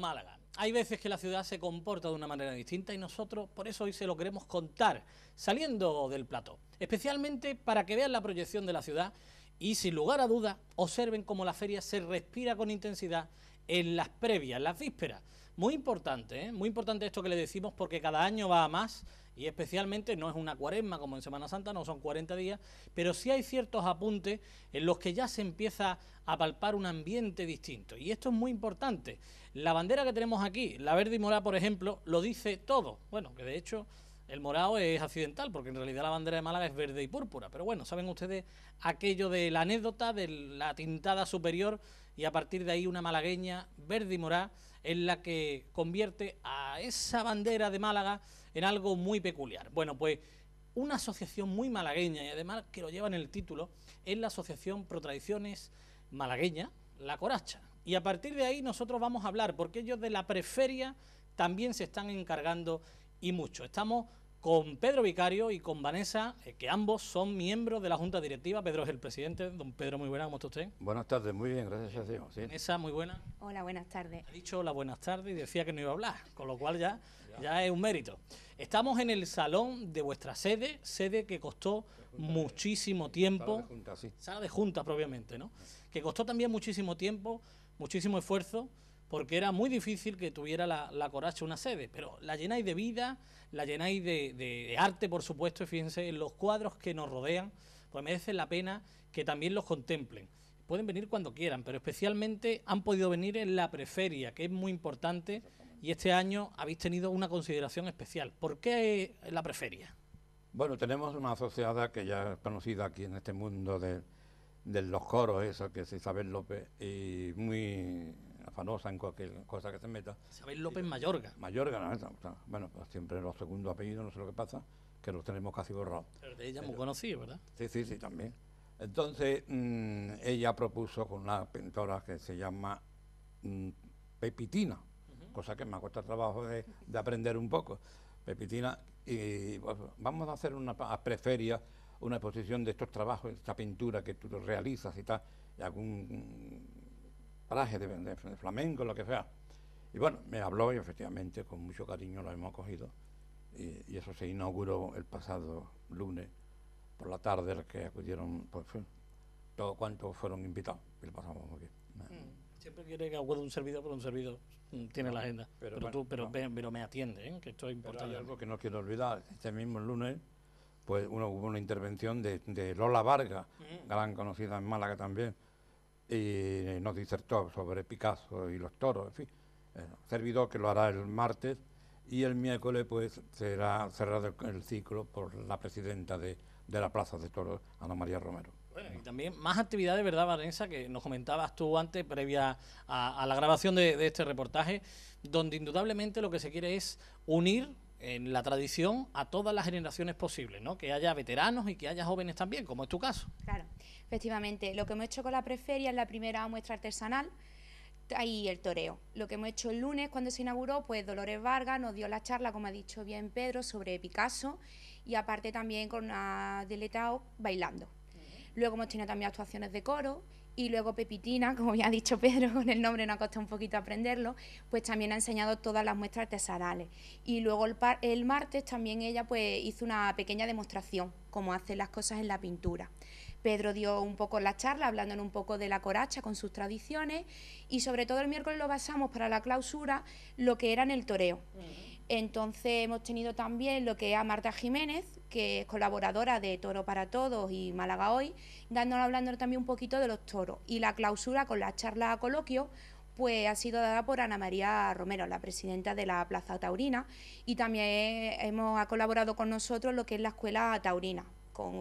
Málaga. Hay veces que la ciudad se comporta de una manera distinta y nosotros por eso hoy se lo queremos contar, saliendo del plato, especialmente para que vean la proyección de la ciudad y sin lugar a dudas observen cómo la feria se respira con intensidad en las previas, en las vísperas. Muy importante, ¿eh? muy importante esto que le decimos porque cada año va a más y especialmente no es una cuaresma como en Semana Santa, no son 40 días, pero sí hay ciertos apuntes en los que ya se empieza a palpar un ambiente distinto y esto es muy importante. La bandera que tenemos aquí, la verde y morada, por ejemplo, lo dice todo. Bueno, que de hecho el morado es accidental, porque en realidad la bandera de Málaga es verde y púrpura. Pero bueno, saben ustedes aquello de la anécdota de la tintada superior y a partir de ahí una malagueña verde y morada en la que convierte a esa bandera de Málaga en algo muy peculiar. Bueno, pues una asociación muy malagueña y además que lo lleva en el título es la Asociación Pro Tradiciones Malagueña, La Coracha. Y a partir de ahí nosotros vamos a hablar, porque ellos de la preferia también se están encargando y mucho. Estamos con Pedro Vicario y con Vanessa, eh, que ambos son miembros de la Junta Directiva. Pedro es el presidente. Don Pedro, muy buena, ¿cómo está usted? Buenas tardes, muy bien, gracias a Dios. Vanessa, muy buena. Hola, buenas tardes. Ha dicho hola, buenas tardes y decía que no iba a hablar, con lo cual ya, ya, es un mérito. Estamos en el salón de vuestra sede, sede que costó muchísimo tiempo. Sala de junta, sí. Sala de junta propiamente, ¿no? Que costó también muchísimo tiempo muchísimo esfuerzo porque era muy difícil que tuviera la, Coracha una sede, pero la llenáis de vida, la llenáis de, arte, por supuesto, y fíjense en los cuadros que nos rodean, pues merece la pena que también los contemplen. Pueden venir cuando quieran, pero especialmente han podido venir en la preferia, que es muy importante, y este año habéis tenido una consideración especial. ¿Por qué la preferia? Bueno, tenemos una asociada que ya es conocida aquí en este mundo de, de los coros, eso que es Isabel López, y muy afanosa en cualquier cosa que se meta. Isabel López Mayorga. Mayorga, no, bueno, pues siempre los segundos apellidos, no sé lo que pasa, que los tenemos casi borrados. Pero de ella muy conocida, ¿verdad? Sí, sí, sí, también. Entonces, mm, ella propuso con una pintora que se llama mm, Pepitina, cosa que me ha costado trabajo de, de, aprender un poco. Pepitina, y pues, vamos a hacer una preferia una exposición de estos trabajos, esta pintura que tú realizas y tal, algún paraje de, flamenco, lo que sea. Y bueno, me habló y efectivamente con mucho cariño lo hemos acogido y, eso se inauguró el pasado lunes por la tarde, el que acudieron pues, todos cuantos fueron invitados lo pasamos mm. siempre quiere que de un servidor, pero un servidor mm, tiene la agenda. Pero, tú, pero, me atiende, ¿eh? que esto es importante. hay algo que no quiero olvidar, este mismo lunes pues hubo una intervención de, Lola Vargas, mm. gran conocida en Málaga también, y nos disertó sobre Picasso y los toros, en fin. Eh, servidor que lo hará el martes y el miércoles pues será cerrado el, ciclo por la presidenta de, de la Plaza de Toros, Ana María Romero. Bueno, y también más actividades, ¿verdad, Valenza? Que nos comentabas tú antes, previa a, la grabación de, de, este reportaje, donde indudablemente lo que se quiere es unir en la tradición a todas las generaciones posibles, ¿no? Que haya veteranos y que haya jóvenes también, como es tu caso. Claro, efectivamente. Lo que hemos hecho con la preferia es la primera muestra artesanal ahí el toreo. Lo que hemos hecho el lunes cuando se inauguró, pues Dolores Vargas nos dio la charla, como ha dicho bien Pedro, sobre Picasso y aparte también con una bailando. Luego hemos tenido también actuaciones de coro y luego Pepitina, como ya ha dicho Pedro, con el nombre nos ha costado un poquito aprenderlo, pues también ha enseñado todas las muestras artesanales. Y luego el, martes también ella pues hizo una pequeña demostración, como hacen las cosas en la pintura. Pedro dio un poco la charla, hablando un poco de la coracha con sus tradiciones y sobre todo el miércoles lo basamos para la clausura lo que era en el toreo. Entonces hemos tenido también lo que es a Marta Jiménez, que es colaboradora de Toro para Todos y Málaga Hoy, dándonos hablando también un poquito de los toros. Y la clausura con la charla a coloquio pues ha sido dada por Ana María Romero, la presidenta de la Plaza Taurina, y también hemos ha colaborado con nosotros lo que es la Escuela Taurina,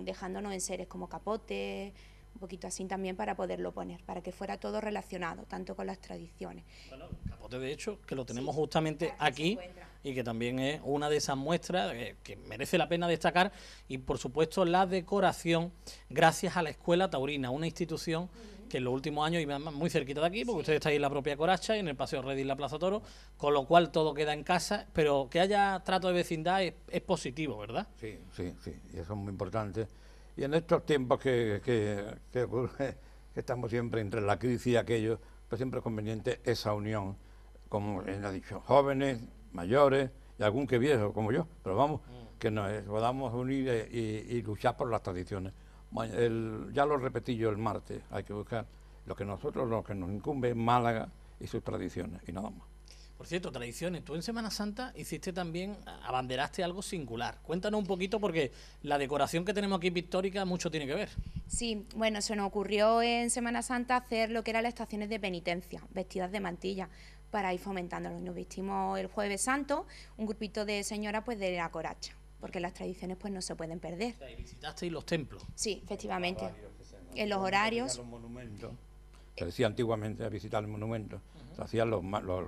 dejándonos en seres como capote, un poquito así también para poderlo poner, para que fuera todo relacionado, tanto con las tradiciones. Bueno, capote de hecho, que lo tenemos justamente aquí y que también es una de esas muestras eh, que merece la pena destacar y por supuesto la decoración gracias a la Escuela Taurina, una institución que en los últimos años y muy cerquita de aquí, porque ustedes están ahí en la propia Coracha y en el Paseo Redis la Plaza Toro, con lo cual todo queda en casa, pero que haya trato de vecindad es, positivo, ¿verdad? Sí, sí, sí, eso es muy importante. Y en estos tiempos que, que, que, estamos siempre entre la crisis y aquello, pues siempre es conveniente esa unión, como en ha dicho, jóvenes, mayores y algún que viejo como yo, pero vamos, mm. que nos podamos unir e, y, luchar por las tradiciones. ya lo repetí yo el martes, hay que buscar lo que nosotros, lo que nos incumbe, Málaga y sus tradiciones, y nada más. Por cierto, tradiciones, tú en Semana Santa hiciste también, abanderaste algo singular. Cuéntanos un poquito porque la decoración que tenemos aquí pictórica mucho tiene que ver. Sí, bueno, se nos ocurrió en Semana Santa hacer lo que eran las estaciones de penitencia, vestidas de mantilla para ir fomentándolo. Nos vistimos el jueves santo, un grupito de señoras pues de la coracha, porque las tradiciones pues no se pueden perder. visitasteis los templos. Sí, efectivamente. Pues, en los horarios. los Se decía antiguamente visitar el monumento, se hacían los,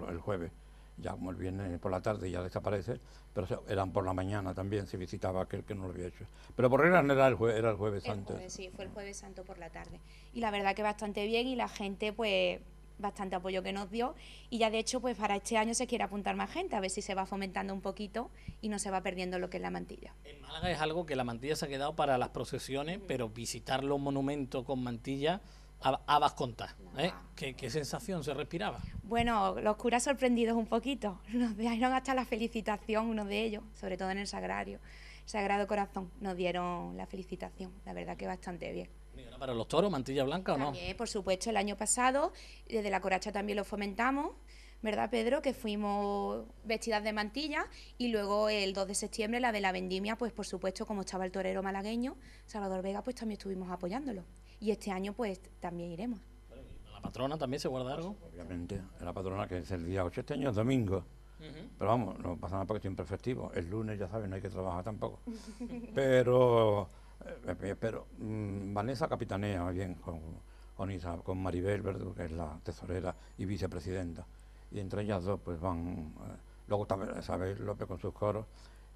el jueves, ya como el viernes por la tarde ya desaparece, pero eran por la mañana también, se visitaba aquel que no lo había hecho. Pero por regla era el, era el jueves santo. sí, fue el jueves santo por la tarde. Y la verdad que bastante bien y la gente pues bastante apoyo que nos dio y ya de hecho pues para este año se quiere apuntar más gente, a ver si se va fomentando un poquito y no se va perdiendo lo que es la mantilla. En Málaga es algo que la mantilla se ha quedado para las procesiones, mm. pero visitar los monumentos con mantilla vas contas. ¿eh? ¿Qué, ¿Qué, sensación se respiraba? Bueno, los curas sorprendidos un poquito. Nos dieron hasta la felicitación, uno de ellos, sobre todo en el Sagrario, Sagrado Corazón, nos dieron la felicitación. La verdad que bastante bien para los toros, mantilla blanca o no? También, por supuesto, el año pasado desde la Coracha también lo fomentamos. ¿verdad, Pedro? Que fuimos vestidas de mantilla y luego el 2 de septiembre la de la vendimia, pues por supuesto, como estaba el torero malagueño, Salvador Vega, pues también estuvimos apoyándolo. Y este año, pues también iremos. la patrona también se guarda algo? Pues, obviamente, la patrona que es el día 8, este año es domingo. Pero vamos, no pasa nada porque es un perfectivo. El lunes, ya sabes, no hay que trabajar tampoco. Pero eh, eh, pero mm, Vanessa capitanea bien con, con, Maribel que es la tesorera y vicepresidenta. Y entre ellas dos pues van, eh, luego también Isabel López con sus coros.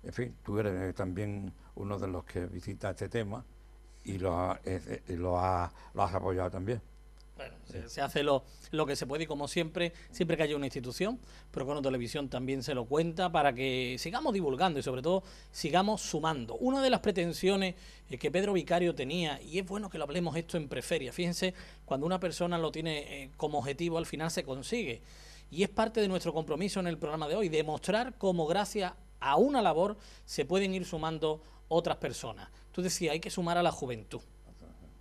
En fin, tú eres también uno de los que visita este tema y lo, lo has apoyado también. Bueno, se, hace lo, que se puede y como siempre, siempre que haya una institución, Procono Televisión también se lo cuenta para que sigamos divulgando y sobre todo sigamos sumando. Una de las pretensiones eh, que Pedro Vicario tenía, y es bueno que lo hablemos esto en preferia, fíjense, cuando una persona lo tiene eh, como objetivo al final se consigue. Y es parte de nuestro compromiso en el programa de hoy, demostrar cómo gracias a una labor se pueden ir sumando otras personas. Tú decías, hay que sumar a la juventud.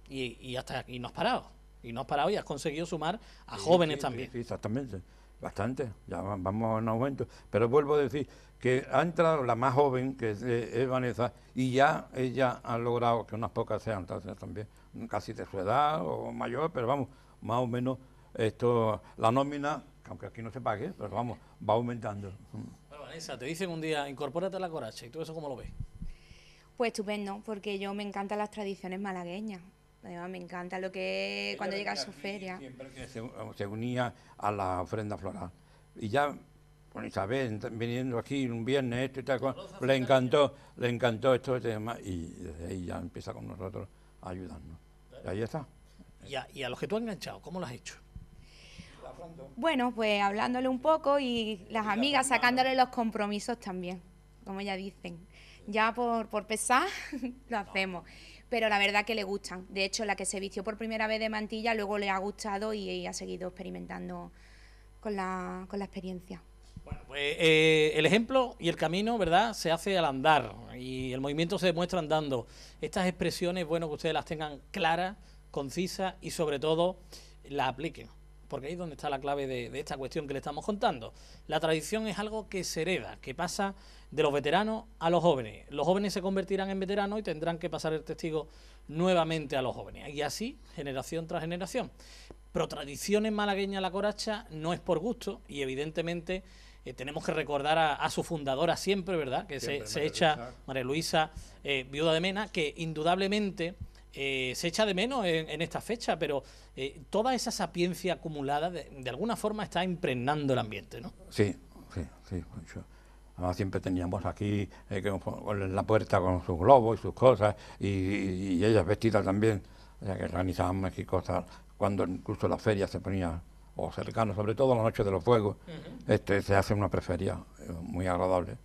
Y, y hasta aquí nos paramos y no has parado y has conseguido sumar a jóvenes también. Sí, exactamente, bastante, ya vamos en aumento. Pero vuelvo a decir que ha entrado la más joven, que es, eh, Vanessa, y ya ella ha logrado que unas pocas sean también, mm, casi de su edad o mayor, pero vamos, más o menos esto, la nómina, aunque aquí no se pague, pero vamos, va aumentando. Bueno, mm. Vanessa, te dicen un día, incorpórate a la coracha, ¿y tú eso cómo lo ves? Pues estupendo, porque yo me encantan las tradiciones malagueñas. Además, me encanta lo que cuando llega a su feria. Siempre que um, se, unía a la ofrenda floral. Y ya bueno, Isabel viniendo aquí un viernes, esto tal, le encantó, le encantó esto, y este demás. y desde ahí ya empieza con nosotros a ayudarnos. Y ahí está. Y a, y a los que tú has enganchado, ¿cómo lo has hecho? Bueno, pues hablándole un poco y las amigas sacándole los compromisos también, como ya dicen. Ya por, por pesar lo hacemos pero la verdad que le gustan. De hecho, la que se vistió por primera vez de mantilla luego le ha gustado y, ha seguido experimentando con la, con la experiencia. Bueno, pues eh, el ejemplo y el camino, ¿verdad? Se hace al andar y el movimiento se demuestra andando. Estas expresiones, bueno, que ustedes las tengan claras, concisas y sobre todo las apliquen porque ahí es donde está la clave de, esta cuestión que le estamos contando. La tradición es algo que se hereda, que pasa de los veteranos a los jóvenes. Los jóvenes se convertirán en veteranos y tendrán que pasar el testigo nuevamente a los jóvenes. Y así, generación tras generación. Pero en malagueña la coracha no es por gusto y evidentemente eh, tenemos que recordar a, su fundadora siempre, ¿verdad? Que se, echa María Luisa, eh, viuda de Mena, que indudablemente eh, se echa de menos en, esta fecha, pero eh, toda esa sapiencia acumulada de, alguna forma está impregnando el ambiente, ¿no? Sí, sí, sí. Pues además, siempre teníamos aquí eh, la puerta con sus globos y sus cosas, y, y, ellas vestidas también, ya que organizábamos aquí cosas, cuando incluso la feria se ponía, o cercano, sobre todo la noche de los fuegos, este, se hace una preferia muy agradable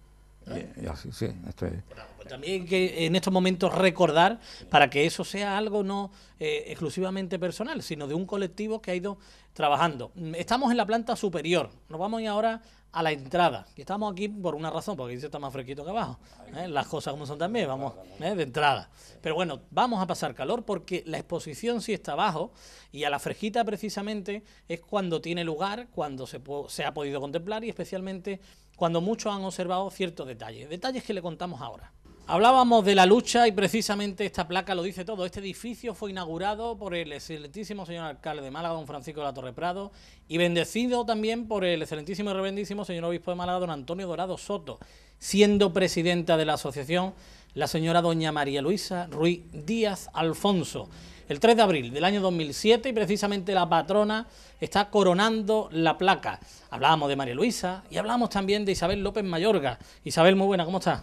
también pues también que en estos momentos recordar para que eso sea algo no eh, exclusivamente personal, sino de un colectivo que ha ido trabajando. Mm, estamos en la planta superior, nos vamos ahora a la entrada. Y estamos aquí por una razón, porque dice está más fresquito que abajo. ¿eh? Las cosas como son también, vamos, ¿eh? de entrada. Pero bueno, vamos a pasar calor porque la exposición sí está abajo y a la fresquita precisamente es cuando tiene lugar, cuando se, se ha podido contemplar y especialmente cuando muchos han observado ciertos detalles, detalles que le contamos ahora. Hablábamos de la lucha y precisamente esta placa lo dice todo. Este edificio fue inaugurado por el excelentísimo señor alcalde de Málaga, don Francisco de la Torre Prado, y bendecido también por el excelentísimo y reverendísimo señor obispo de Málaga, don Antonio Dorado Soto, siendo presidenta de la asociación la señora doña María Luisa Ruiz Díaz Alfonso el 3 de abril del año 2007 y precisamente la patrona está coronando la placa. Hablábamos de María Luisa y hablamos también de Isabel López Mayorga. Isabel, muy buena, ¿cómo estás?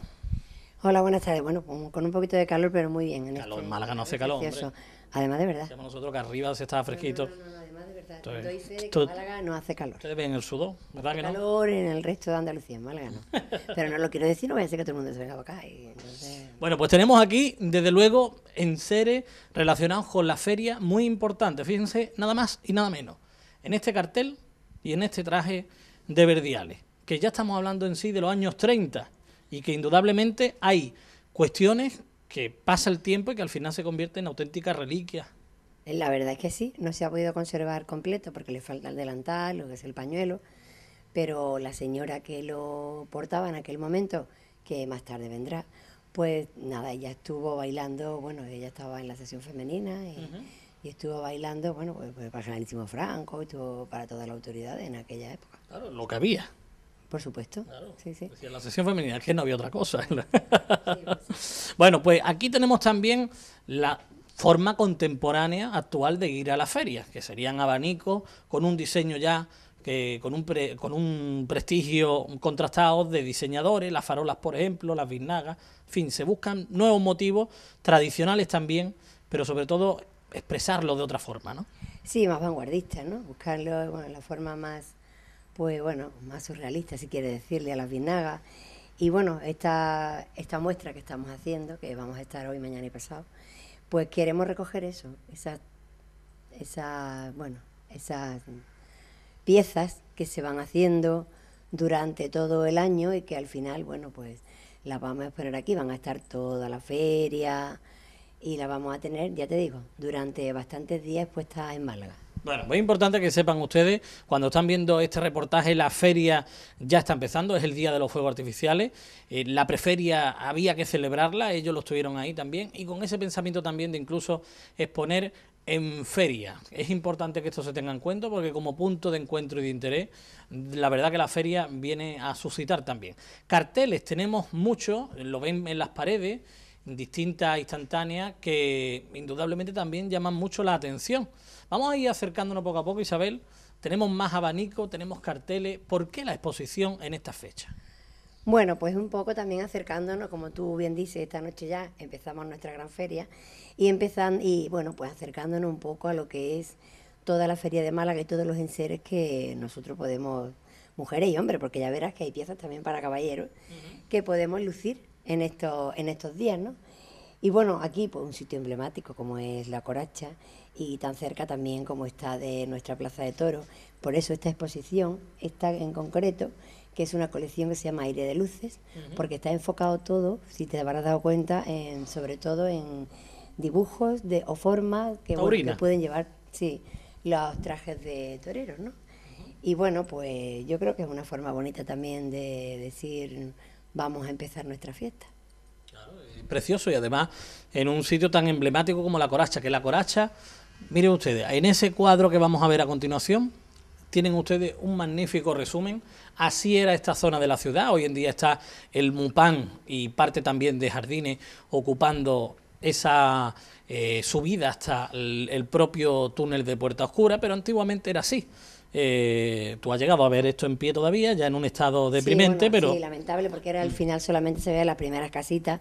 Hola, buenas tardes. Bueno, pues, con un poquito de calor, pero muy bien. En calor, en Málaga no hace calor. Además, de verdad. Nosotros que arriba se está fresquito no hace calor. Ustedes ven el sudor, calor en el resto de Andalucía, en Málaga no. Pero no lo quiero decir, no voy a decir que todo el mundo se venga acá. Bueno, pues tenemos aquí, desde luego, en seres relacionados con la feria, muy importante. Fíjense, nada más y nada menos. En este cartel y en este traje de Verdiales, que ya estamos hablando en sí de los años 30 y que indudablemente hay cuestiones que pasa el tiempo y que al final se convierten en auténticas reliquias la verdad es que sí, no se ha podido conservar completo porque le falta el delantal, lo que es el pañuelo, pero la señora que lo portaba en aquel momento, que más tarde vendrá, pues nada, ella estuvo bailando, bueno, ella estaba en la sesión femenina y, estuvo bailando, bueno, pues, pues para Generalísimo Franco, estuvo para toda la autoridad en aquella época. Claro, lo que había. Por supuesto. Claro. Sí, sí. en la sesión femenina es que no había otra cosa. Pues bueno, pues aquí tenemos también la forma contemporánea actual de ir a las ferias, que serían abanicos con un diseño ya que con un, con un prestigio contrastado de diseñadores, las farolas, por ejemplo, las biznagas, en fin, se buscan nuevos motivos tradicionales también, pero sobre todo expresarlo de otra forma, ¿no? Sí, más vanguardistas ¿no? Buscarlo, bueno, la forma más, pues bueno, más surrealista, si quiere decirle, a las biznagas. Y bueno, esta, esta muestra que estamos haciendo, que vamos a estar hoy, mañana y pasado, pues queremos recoger eso, esas, esa, bueno, esas piezas que se van haciendo durante todo el año y que al final, bueno, pues las vamos a esperar aquí, van a estar toda la feria y la vamos a tener, ya te digo, durante bastantes días puestas en Málaga. Bueno, muy importante que sepan ustedes, cuando están viendo este reportaje, la feria ya está empezando, es el Día de los Fuegos Artificiales, eh, la preferia había que celebrarla, ellos lo estuvieron ahí también, y con ese pensamiento también de incluso exponer en feria. Es importante que esto se tenga en cuenta porque como punto de encuentro y de interés, la verdad que la feria viene a suscitar también. Carteles tenemos muchos, lo ven en las paredes, distintas instantáneas, que indudablemente también llaman mucho la atención. Vamos a ir acercándonos poco a poco, Isabel. Tenemos más abanico, tenemos carteles. ¿Por qué la exposición en esta fecha? Bueno, pues un poco también acercándonos, como tú bien dices, esta noche ya empezamos nuestra gran feria y empezando y bueno, pues acercándonos un poco a lo que es toda la feria de Málaga y todos los enseres que nosotros podemos mujeres y hombres, porque ya verás que hay piezas también para caballeros que podemos lucir en estos en estos días, ¿no? Y bueno, aquí por pues, un sitio emblemático como es La Coracha y tan cerca también como está de nuestra Plaza de Toros. Por eso esta exposición, está en concreto, que es una colección que se llama Aire de Luces, porque está enfocado todo, si te habrás dado cuenta, en, sobre todo en dibujos de, o formas que, pueden llevar sí, los trajes de toreros, ¿no? Y bueno, pues yo creo que es una forma bonita también de decir, vamos a empezar nuestra fiesta precioso y además en un sitio tan emblemático como la Coracha, que la Coracha, mire ustedes, en ese cuadro que vamos a ver a continuación, tienen ustedes un magnífico resumen. Así era esta zona de la ciudad. Hoy en día está el Mupán y parte también de Jardines ocupando esa eh, subida hasta el, propio túnel de Puerta Oscura, pero antiguamente era así. Eh, tú has llegado a ver esto en pie todavía, ya en un estado deprimente, pero... lamentable porque era al final solamente se veían las primeras casitas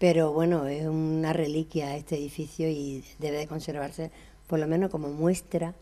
pero bueno, es una reliquia este edificio y debe de conservarse por lo menos como muestra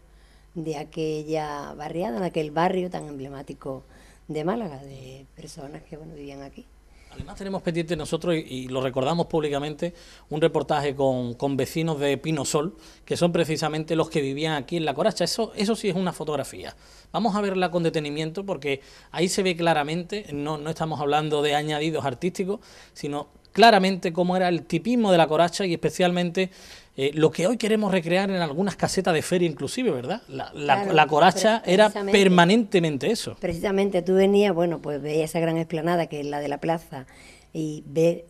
de aquella barriada, de aquel barrio tan emblemático de Málaga, de personas que bueno, vivían aquí. Además tenemos pendiente nosotros, y, lo recordamos públicamente, un reportaje con, vecinos de Pinosol, que son precisamente los que vivían aquí en La Coracha. Eso, eso sí es una fotografía. Vamos a verla con detenimiento porque ahí se ve claramente, no, no estamos hablando de añadidos artísticos, sino claramente cómo era el tipismo de la coracha y especialmente eh, lo que hoy queremos recrear en algunas casetas de feria inclusive, ¿verdad? La, coracha era permanentemente eso. Precisamente tú venías, bueno, pues veía esa gran explanada que es la de la plaza y ver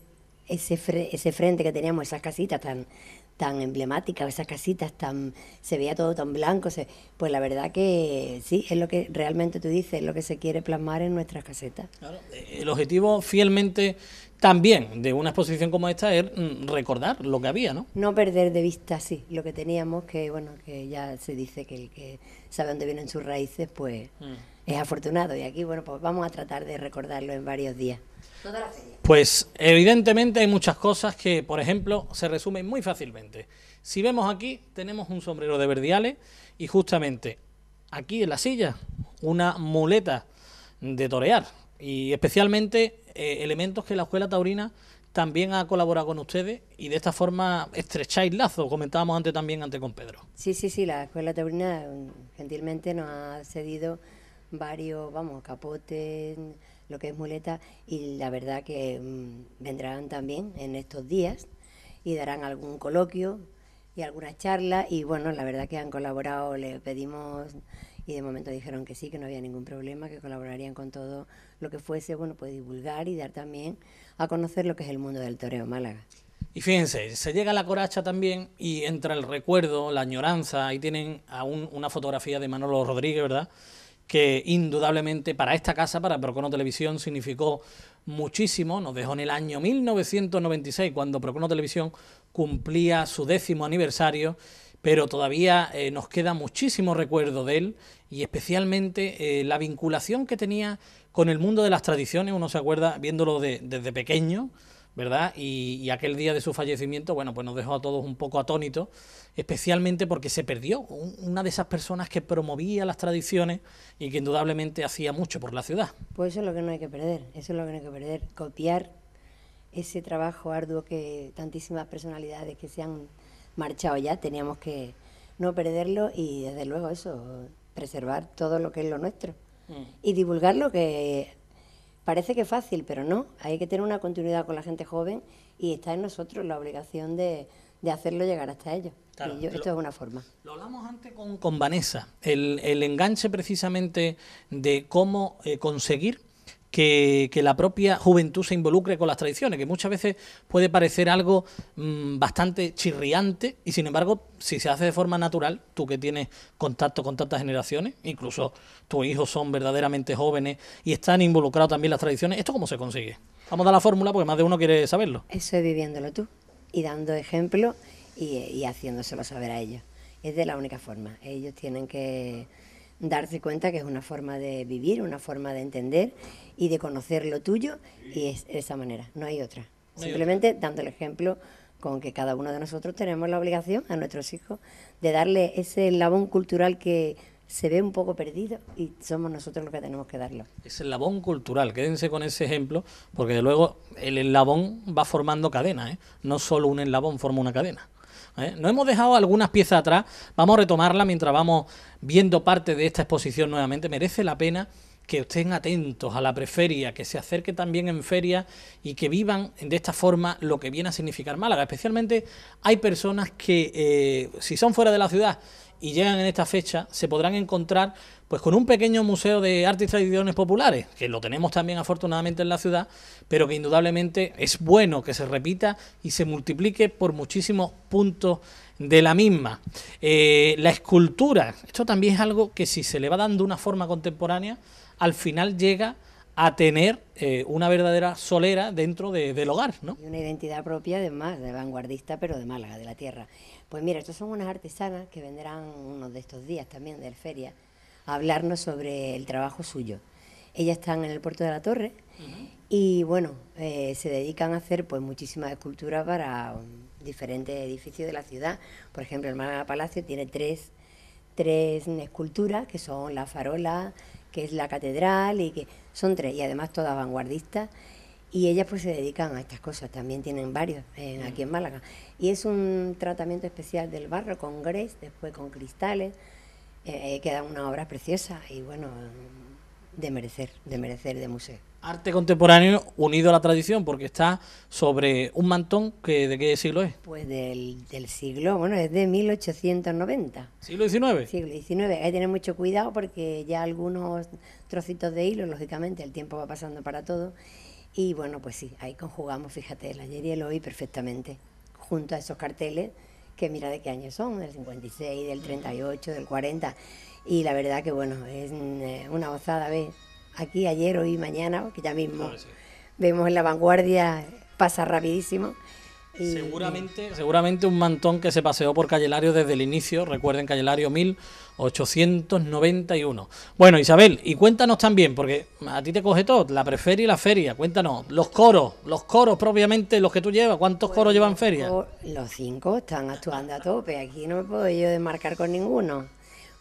ese, ese frente que teníamos, esas casitas tan tan emblemáticas, esas casitas tan, se veía todo tan blanco, pues la verdad que sí, es lo que realmente tú dices, es lo que se quiere plasmar en nuestras casetas. Eh, el objetivo fielmente también de una exposición como esta es mm, recordar lo que había, ¿no? No perder de vista, sí, lo que teníamos, que bueno, que ya se dice que el que sabe dónde vienen sus raíces, pues mm. es afortunado. Y aquí, bueno, pues vamos a tratar de recordarlo en varios días. Toda la Pues evidentemente hay muchas cosas que, por ejemplo, se resumen muy fácilmente. Si vemos aquí, tenemos un sombrero de verdiales y justamente aquí en la silla, una muleta de torear. Y especialmente eh, elementos que la Escuela Taurina también ha colaborado con ustedes y de esta forma estrecháis lazos, comentábamos antes también ante con Pedro. Sí, sí, sí, la Escuela Taurina mm, gentilmente nos ha cedido varios, vamos, capotes, lo que es muleta, y la verdad que mm, vendrán también en estos días y darán algún coloquio y alguna charla y bueno, la verdad que han colaborado, le pedimos y de momento dijeron que sí, que no había ningún problema, que colaborarían con todo lo que fuese, bueno, pues divulgar y dar también a conocer lo que es el mundo del toreo Málaga. Y fíjense, se llega a la coracha también y entra el recuerdo, la añoranza, ahí tienen aún una fotografía de Manolo Rodríguez, ¿verdad? que indudablemente para esta casa, para Procono Televisión, significó muchísimo. Nos dejó en el año 1996, cuando Procono Televisión cumplía su décimo aniversario pero todavía eh, nos queda muchísimo recuerdo de él y especialmente eh, la vinculación que tenía con el mundo de las tradiciones, uno se acuerda viéndolo desde pequeño, ¿verdad? Y, aquel día de su fallecimiento, bueno, pues nos dejó a todos un poco atónitos, especialmente porque se perdió una de esas personas que promovía las tradiciones y que indudablemente hacía mucho por la ciudad. Pues eso es lo que no hay que perder, eso es lo que no hay que perder, copiar ese trabajo arduo que tantísimas personalidades que se han marchado ya, teníamos que no perderlo y desde luego eso, preservar todo lo que es lo nuestro. Mm. Y divulgar lo que parece que es fácil, pero no, hay que tener una continuidad con la gente joven y está en nosotros la obligación de, de hacerlo llegar hasta ellos. esto es una forma. Lo hablamos antes con, con Vanessa, el, el, enganche precisamente de cómo eh, conseguir que, la propia juventud se involucre con las tradiciones, que muchas veces puede parecer algo mm, bastante chirriante y sin embargo, si se hace de forma natural, tú que tienes contacto con tantas generaciones, incluso tus hijos son verdaderamente jóvenes y están involucrados también las tradiciones, ¿esto cómo se consigue? Vamos a dar la fórmula porque más de uno quiere saberlo. Eso es viviéndolo tú y dando ejemplo y haciéndoselo saber a ellos. Es de la única forma. Ellos tienen que darse cuenta que es una forma de vivir, una forma de entender y de conocer lo tuyo y es de esa manera, no hay otra. Simplemente dando el ejemplo con que cada uno de nosotros tenemos la obligación a nuestros hijos de darle ese labón cultural que se ve un poco perdido y somos nosotros los que tenemos que darlo. Es el labón cultural, quédense con ese ejemplo, porque de luego el eslabón va formando cadena, ¿eh? no solo un eslabón forma una cadena. ¿eh? No hemos dejado algunas piezas atrás, vamos a retomarla mientras vamos viendo parte de esta exposición nuevamente. Merece la pena que estén atentos a la preferia, que se acerque también en feria y que vivan de esta forma lo que viene a significar Málaga. Especialmente hay personas que, eh, si son fuera de la ciudad y llegan en esta fecha, se podrán encontrar pues con un pequeño museo de arte y tradiciones populares, que lo tenemos también afortunadamente en la ciudad, pero que indudablemente es bueno que se repita y se multiplique por muchísimos puntos de la misma. Eh, la escultura, esto también es algo que si se le va dando una forma contemporánea, al final llega a tener eh, una verdadera solera dentro del hogar. ¿no? Y una identidad propia además, de vanguardista, pero de Málaga, de la tierra. Pues mira, estos son unas artesanas que vendrán unos de estos días también de la feria hablarnos sobre el trabajo suyo. Ellas están en el puerto de la Torre y bueno, eh, se dedican a hacer pues muchísimas esculturas para diferentes edificios de la ciudad. Por ejemplo, el Málaga Palacio tiene tres, esculturas que son la farola, que es la catedral y que son tres y además todas vanguardistas y ellas pues se dedican a estas cosas, también tienen varios eh, aquí en Málaga. Y es un tratamiento especial del barro con grés, después con cristales, eh, queda una obra preciosa y bueno, de merecer, de merecer de museo. Arte contemporáneo unido a la tradición, porque está sobre un mantón que de qué siglo es. Pues del, del siglo, bueno, es de 1890. ¿Siglo XIX? Siglo XIX. Hay que tener mucho cuidado porque ya algunos trocitos de hilo, lógicamente, el tiempo va pasando para todo. Y bueno, pues sí, ahí conjugamos, fíjate, el ayer y el hoy perfectamente, junto a esos carteles que mira de qué año son, del 56, del 38, del 40. Y la verdad que bueno, es eh, una gozada ver aquí ayer, hoy, mañana, que ya mismo ah, vemos en la vanguardia, pasa rapidísimo seguramente, seguramente un mantón que se paseó por Cayelario desde el inicio, recuerden Cayelario 1891. Bueno, Isabel, y cuéntanos también, porque a ti te coge todo, la preferia y la feria, cuéntanos, los coros, los coros propiamente, los que tú llevas, ¿cuántos coros llevan feria? Los cinco están actuando a tope, aquí no me puedo yo desmarcar con ninguno,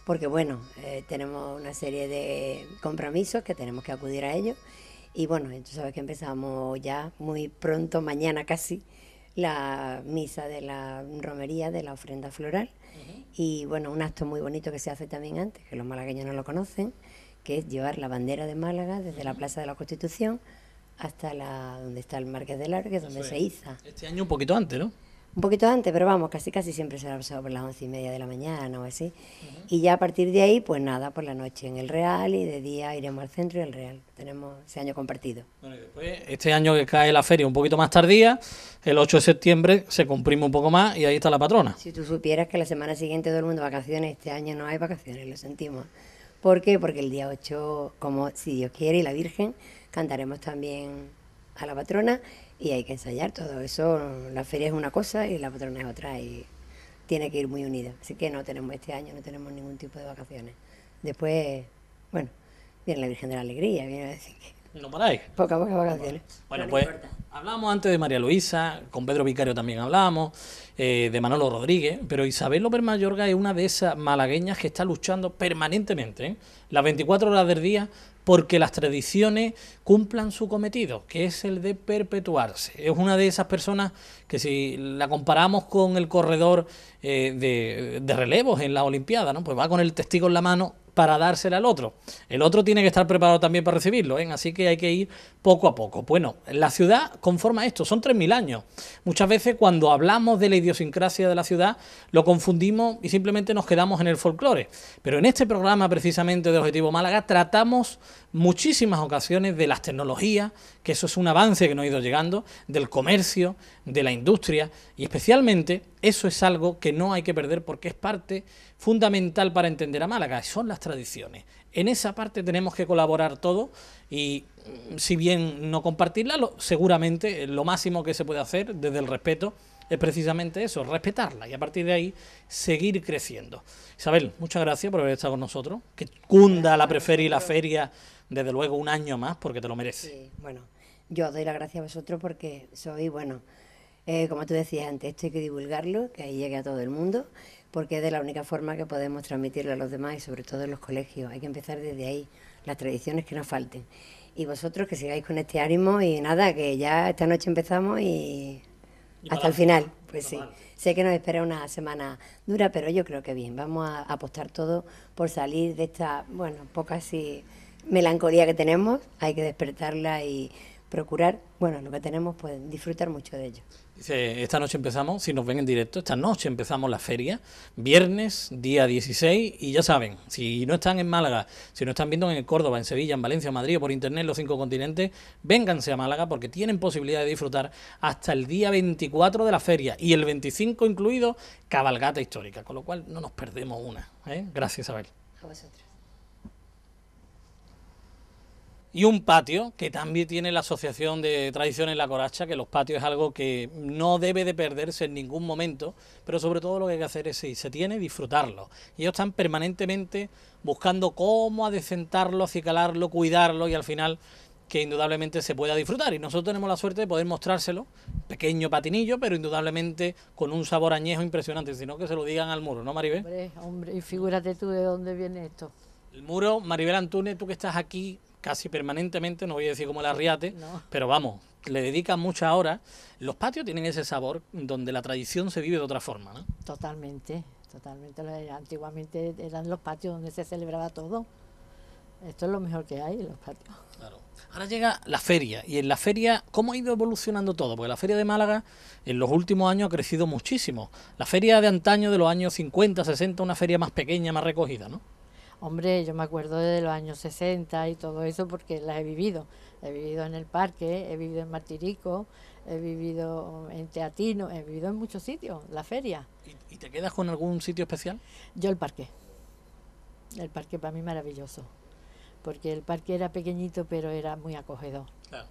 porque bueno, eh, tenemos una serie de compromisos que tenemos que acudir a ellos, y bueno, tú sabes que empezamos ya muy pronto, mañana casi la misa de la romería, de la ofrenda floral. Y bueno, un acto muy bonito que se hace también antes, que los malagueños no lo conocen, que es llevar la bandera de Málaga desde la Plaza de la Constitución hasta la donde está el Marqués de Largue, donde se iza. Este año un poquito antes, ¿no? un poquito antes, pero vamos, casi casi siempre será por las once y media de la mañana o así. Y ya a partir de ahí, pues nada, por la noche en el Real y de día iremos al centro y al Real. Tenemos ese año compartido. Bueno, y después, este año que cae la feria un poquito más tardía, el 8 de septiembre se comprime un poco más y ahí está la patrona. Si tú supieras que la semana siguiente todo el mundo vacaciones, este año no hay vacaciones, lo sentimos. ¿Por qué? Porque el día 8, como si Dios quiere y la Virgen, cantaremos también a la patrona y hay que ensayar todo eso. La feria es una cosa y la patrona es otra y tiene que ir muy unida. Así que no tenemos este año, no tenemos ningún tipo de vacaciones. Después, bueno, viene la Virgen de la Alegría, viene a decir que... No paráis. poca poca vacaciones. Bueno, pues hablamos antes de María Luisa, con Pedro Vicario también hablamos, eh, de Manolo Rodríguez, pero Isabel López Mayorga es una de esas malagueñas que está luchando permanentemente. ¿eh? Las 24 horas del día porque las tradiciones cumplan su cometido, que es el de perpetuarse. Es una de esas personas que si la comparamos con el corredor eh, de, de relevos en la Olimpiada, ¿no? pues va con el testigo en la mano para dársela al otro. El otro tiene que estar preparado también para recibirlo, ¿eh? así que hay que ir poco a poco. Bueno, la ciudad conforma esto, son 3.000 años. Muchas veces cuando hablamos de la idiosincrasia de la ciudad lo confundimos y simplemente nos quedamos en el folclore. Pero en este programa precisamente de Objetivo Málaga tratamos muchísimas ocasiones de las tecnologías, que eso es un avance que nos ha ido llegando, del comercio, de la industria y especialmente eso es algo que no hay que perder porque es parte fundamental para entender a Málaga, son las tradiciones. En esa parte tenemos que colaborar todos y mm, si bien no compartirla, seguramente lo máximo que se puede hacer desde el respeto es precisamente eso, respetarla y a partir de ahí seguir creciendo. Isabel, muchas gracias por haber estado con nosotros, que cunda la preferia y la feria desde luego un año más porque te lo mereces. Sí, bueno, yo doy las gracias a vosotros porque soy, bueno, eh, como tú decías antes, esto hay que divulgarlo, que ahí llegue a todo el mundo, porque es de la única forma que podemos transmitirlo a los demás y sobre todo en los colegios. Hay que empezar desde ahí, las tradiciones que nos falten. Y vosotros que sigáis con este ánimo y nada, que ya esta noche empezamos y, hasta el final. Pues sí, sé que nos espera una semana dura, pero yo creo que bien. Vamos a apostar todo por salir de esta, bueno, poca y melancolía que tenemos. Hay que despertarla y procurar, bueno, lo que tenemos, pues disfrutar mucho de ello esta noche empezamos, si nos ven en directo, esta noche empezamos la feria, viernes, día 16, y ya saben, si no están en Málaga, si no están viendo en Córdoba, en Sevilla, en Valencia, en Madrid o por internet, los cinco continentes, vénganse a Málaga porque tienen posibilidad de disfrutar hasta el día 24 de la feria y el 25 incluido, cabalgata histórica, con lo cual no nos perdemos una. ¿eh? Gracias, Abel. A vosotros. y un patio que también tiene la Asociación de Tradiciones La Coracha, que los patios es algo que no debe de perderse en ningún momento, pero sobre todo lo que hay que hacer es, si se tiene, disfrutarlo. Y ellos están permanentemente buscando cómo adecentarlo, acicalarlo, cuidarlo y al final que indudablemente se pueda disfrutar. Y nosotros tenemos la suerte de poder mostrárselo, pequeño patinillo, pero indudablemente con un sabor añejo impresionante, sino que se lo digan al muro, ¿no, Maribel? Hombre, y figúrate tú de dónde viene esto. El muro, Maribel Antunes, tú que estás aquí casi permanentemente, no voy a decir como el arriate, pero vamos, le dedican muchas horas. Los patios tienen ese sabor donde la tradición se vive de otra forma, ¿no? Totalmente, totalmente. Antiguamente eran los patios donde se celebraba todo. Esto es lo mejor que hay, los patios. Claro. Ahora llega la feria, y en la feria, ¿cómo ha ido evolucionando todo? Porque la feria de Málaga en los últimos años ha crecido muchísimo. La feria de antaño, de los años 50, 60, una feria más pequeña, más recogida, ¿no? Hombre, yo me acuerdo de los años 60 y todo eso porque las he vivido. He vivido en el parque, he vivido en Martirico, he vivido en Teatino, he vivido en muchos sitios, la feria. ¿Y, te quedas con algún sitio especial? Yo el parque. El parque para mí maravilloso, porque el parque era pequeñito pero era muy acogedor. Claro.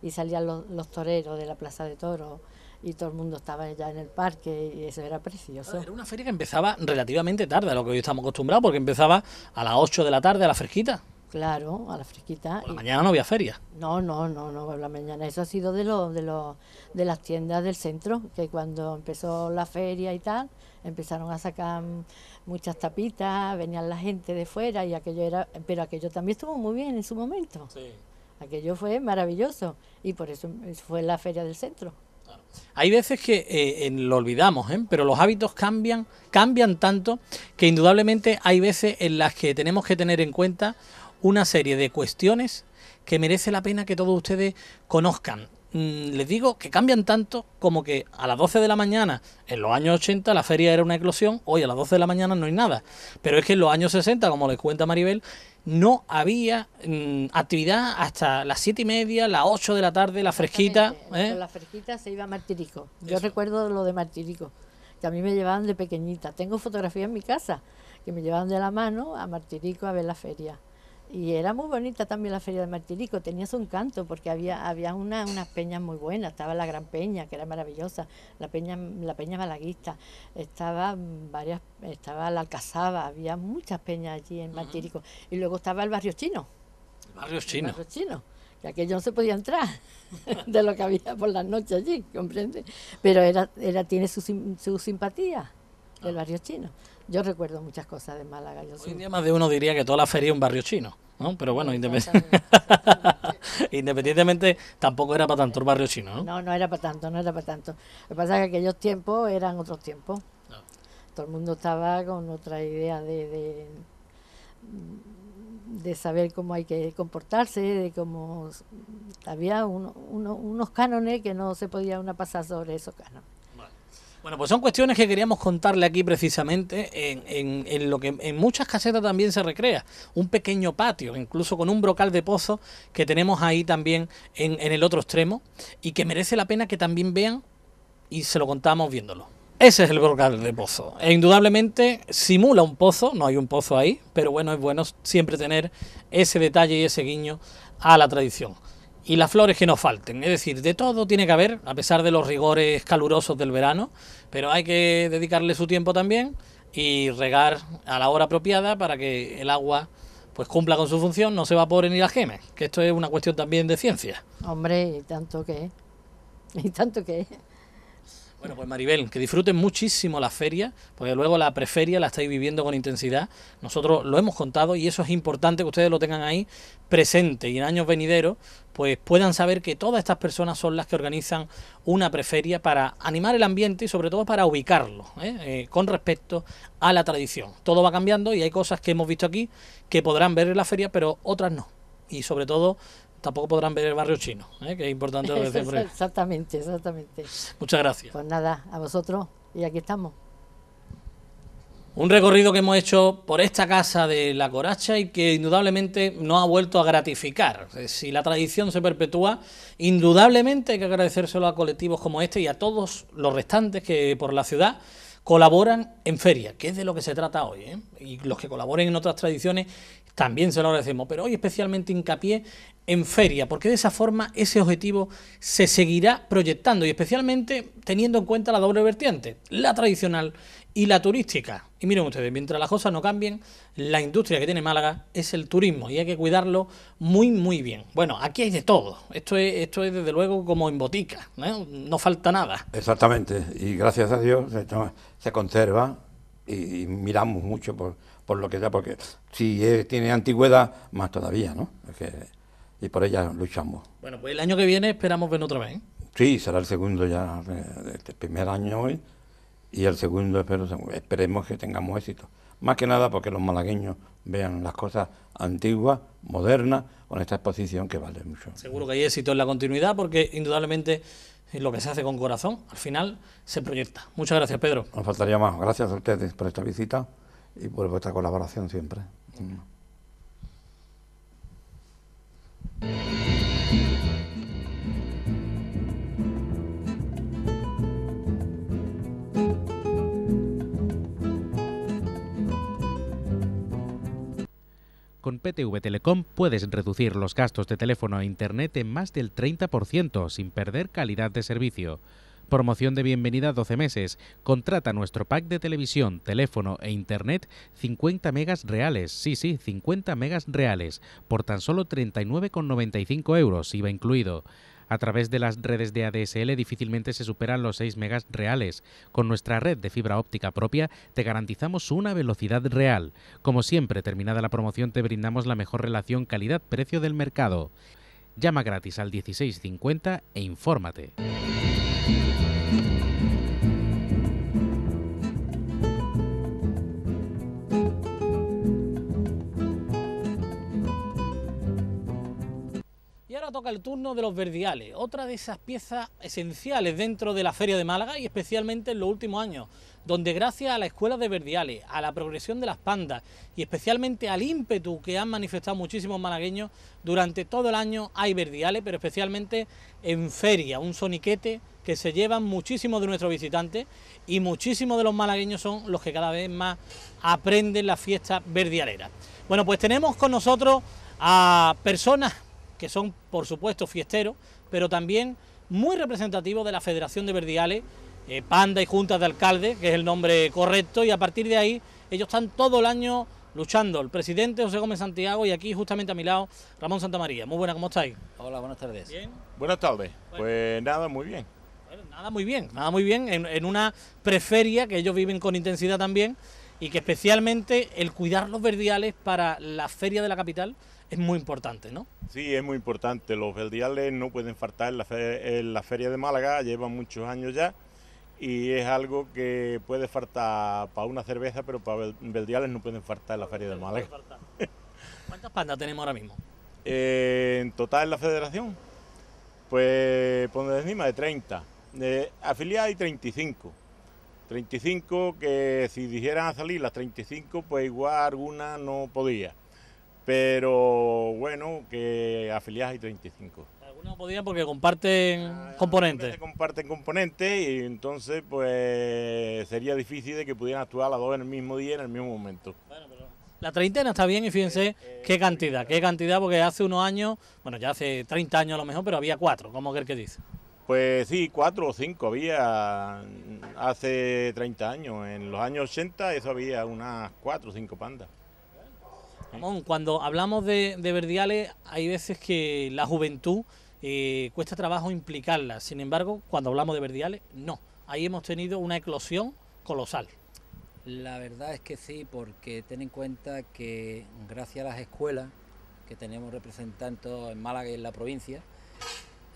Y salían los, los toreros de la Plaza de Toros y todo el mundo estaba ya en el parque y eso era precioso. Era una feria que empezaba relativamente tarde a lo que hoy estamos acostumbrados, porque empezaba a las 8 de la tarde a la fresquita. Claro, a la fresquita. Por la mañana no había feria. No, no, no, no, la mañana. Eso ha sido de los, de de las tiendas del centro, que cuando empezó la feria y tal, empezaron a sacar muchas tapitas, venían la gente de fuera y aquello era, pero aquello también estuvo muy bien en su momento. Aquello fue maravilloso y por eso fue la feria del centro. Hay veces que eh, lo olvidamos, ¿eh? pero los hábitos cambian, cambian tanto que indudablemente hay veces en las que tenemos que tener en cuenta una serie de cuestiones que merece la pena que todos ustedes conozcan. Mm, les digo que cambian tanto como que a las 12 de la mañana, en los años 80, la feria era una eclosión, hoy a las 12 de la mañana no hay nada. Pero es que en los años 60, como les cuenta Maribel, no había mm, actividad hasta las 7 y media, las 8 de la tarde, la fresquita. ¿eh? la fresquita se iba a Martirico. Yo recuerdo lo de Martirico, que a mí me llevaban de pequeñita. Tengo fotografías en mi casa, que me llevaban de la mano a Martirico a ver la feria. Y era muy bonita también la Feria de Martirico, tenía su encanto porque había, había unas peñas muy buenas, estaba la Gran Peña, que era maravillosa, la Peña, la peña Malaguista, estaba varias, estaba la Alcazaba, había muchas peñas allí en Martirico. Y luego estaba el barrio chino. El barrio chino. barrio chino que aquello no se podía entrar de lo que había por las noches allí, ¿comprende? Pero era, era, tiene su, su simpatía, el ah. barrio chino. Yo recuerdo muchas cosas de Málaga. Yo Hoy día más de uno diría que toda la feria es un barrio chino, ¿no? Pero bueno, independientemente, tampoco era para tanto el barrio chino, ¿no? No, no era para tanto, no era para tanto. Lo que pasa es que aquellos tiempos eran otros tiempos. Ah. Todo el mundo estaba con otra idea de, de, saber cómo hay que comportarse, de cómo... Había unos cánones que no se podía una pasar sobre esos cánones. Bueno, pues son cuestiones que queríamos contarle aquí precisamente en, lo que en muchas casetas también se recrea. Un pequeño patio, incluso con un brocal de pozo que tenemos ahí también en, en el otro extremo y que merece la pena que también vean y se lo contamos viéndolo. Ese es el brocal de pozo. E indudablemente simula un pozo, no hay un pozo ahí, pero bueno, es bueno siempre tener ese detalle y ese guiño a la tradición y las flores que nos falten. Es decir, de todo tiene que haber, a pesar de los rigores calurosos del verano, pero hay que dedicarle su tiempo también y regar a la hora apropiada para que el agua pues cumpla con su función, no se evapore ni la geme, que esto es una cuestión también de ciencia. Hombre, y tanto que... Y tanto que... Bueno, pues Maribel, que disfruten muchísimo la feria, porque luego la preferia la estáis viviendo con intensidad. Nosotros lo hemos contado y eso es importante que ustedes lo tengan ahí presente y en años venideros pues puedan saber que todas estas personas son las que organizan una preferia para animar el ambiente y sobre todo para ubicarlo ¿eh? Eh, con respecto a la tradición. Todo va cambiando y hay cosas que hemos visto aquí que podrán ver en la feria, pero otras no. Y sobre todo tampoco podrán ver el barrio chino, ¿eh? que es importante lo exactamente, exactamente. Muchas gracias. Pues nada, a vosotros y aquí estamos. Un recorrido que hemos hecho por esta casa de la Coracha y que indudablemente no ha vuelto a gratificar. Si la tradición se perpetúa, indudablemente hay que agradecérselo a colectivos como este y a todos los restantes que por la ciudad colaboran en feria que es de lo que se trata hoy. ¿eh? Y los que colaboren en otras tradiciones también se lo agradecemos, pero hoy especialmente hincapié en feria, porque de esa forma ese objetivo se seguirá proyectando y especialmente teniendo en cuenta la doble vertiente, la tradicional y la turística. Y miren ustedes, mientras las cosas no cambien, la industria que tiene Málaga es el turismo y hay que cuidarlo muy, muy bien. Bueno, aquí hay de todo. Esto es, esto es desde luego como en botica, ¿no? no falta nada. Exactamente, y gracias a Dios se conserva y miramos mucho por, por lo que sea, porque si tiene antigüedad, más todavía, ¿no? y por ella luchamos. Bueno, pues el año que viene esperamos ver otra vez. ¿eh? Sí, será el segundo ya, el eh, este primer año hoy, y el segundo espero, esperemos que tengamos éxito. Más que nada porque los malagueños vean las cosas antiguas, modernas, con esta exposición que vale mucho. Seguro que hay éxito en la continuidad porque indudablemente lo que se hace con corazón, al final se proyecta. Muchas gracias, Pedro. Nos faltaría más. Gracias a ustedes por esta visita y por vuestra colaboración siempre. Con PTV Telecom puedes reducir los gastos de teléfono e internet en más del 30% sin perder calidad de servicio. Promoción de bienvenida 12 meses. Contrata nuestro pack de televisión, teléfono e internet 50 megas reales. Sí, sí, 50 megas reales. Por tan solo 39,95 euros, IVA incluido. A través de las redes de ADSL difícilmente se superan los 6 megas reales. Con nuestra red de fibra óptica propia te garantizamos una velocidad real. Como siempre, terminada la promoción te brindamos la mejor relación calidad-precio del mercado. Llama gratis al 1650 e infórmate. el turno de los verdiales, otra de esas piezas esenciales dentro de la Feria de Málaga y especialmente en los últimos años, donde gracias a la escuela de verdiales, a la progresión de las pandas y especialmente al ímpetu que han manifestado muchísimos malagueños, durante todo el año hay verdiales, pero especialmente en feria, un soniquete que se llevan muchísimos de nuestros visitantes y muchísimos de los malagueños son los que cada vez más aprenden la fiesta verdialera. Bueno, pues tenemos con nosotros a personas que son por supuesto fiesteros, pero también muy representativos de la Federación de Verdiales, eh, Panda y Juntas de Alcaldes, que es el nombre correcto, y a partir de ahí ellos están todo el año luchando. El presidente José Gómez Santiago y aquí justamente a mi lado Ramón Santamaría. Muy buena, ¿cómo estáis? Hola, buenas tardes. ¿Bien? Buenas tardes. Pues nada, muy bien. Bueno, nada muy bien, nada muy bien, en una preferia que ellos viven con intensidad también y que especialmente el cuidar los verdiales para la feria de la capital es muy importante, ¿no? Sí, es muy importante. Los verdiales no pueden faltar en eh, la, feria de Málaga, llevan muchos años ya y es algo que puede faltar para una cerveza, pero para verdiales no pueden faltar en la feria de Málaga. ¿Cuántas pandas tenemos ahora mismo? Eh, en total en la federación, pues por encima de 30. Eh, hay 35 35 que si dijeran a salir las 35, pues igual alguna no podía. Pero bueno, que afiliadas hay 35. Algunas podían porque comparten ah, componentes. Comparten componentes y entonces pues sería difícil de que pudieran actuar las dos en el mismo día, en el mismo momento. Bueno, pero la treintena está bien y fíjense eh, eh, qué cantidad, qué cantidad, porque hace unos años, bueno, ya hace 30 años a lo mejor, pero había cuatro, como aquel que dice. Pues sí, cuatro o cinco había hace 30 años. En los años 80 eso había unas cuatro o cinco pandas. Ramón, cuando hablamos de, verdiales hay veces que la juventud eh, cuesta trabajo implicarla. Sin embargo, cuando hablamos de verdiales, no. Ahí hemos tenido una eclosión colosal. La verdad es que sí, porque ten en cuenta que gracias a las escuelas, que tenemos representantes en Málaga y en la provincia,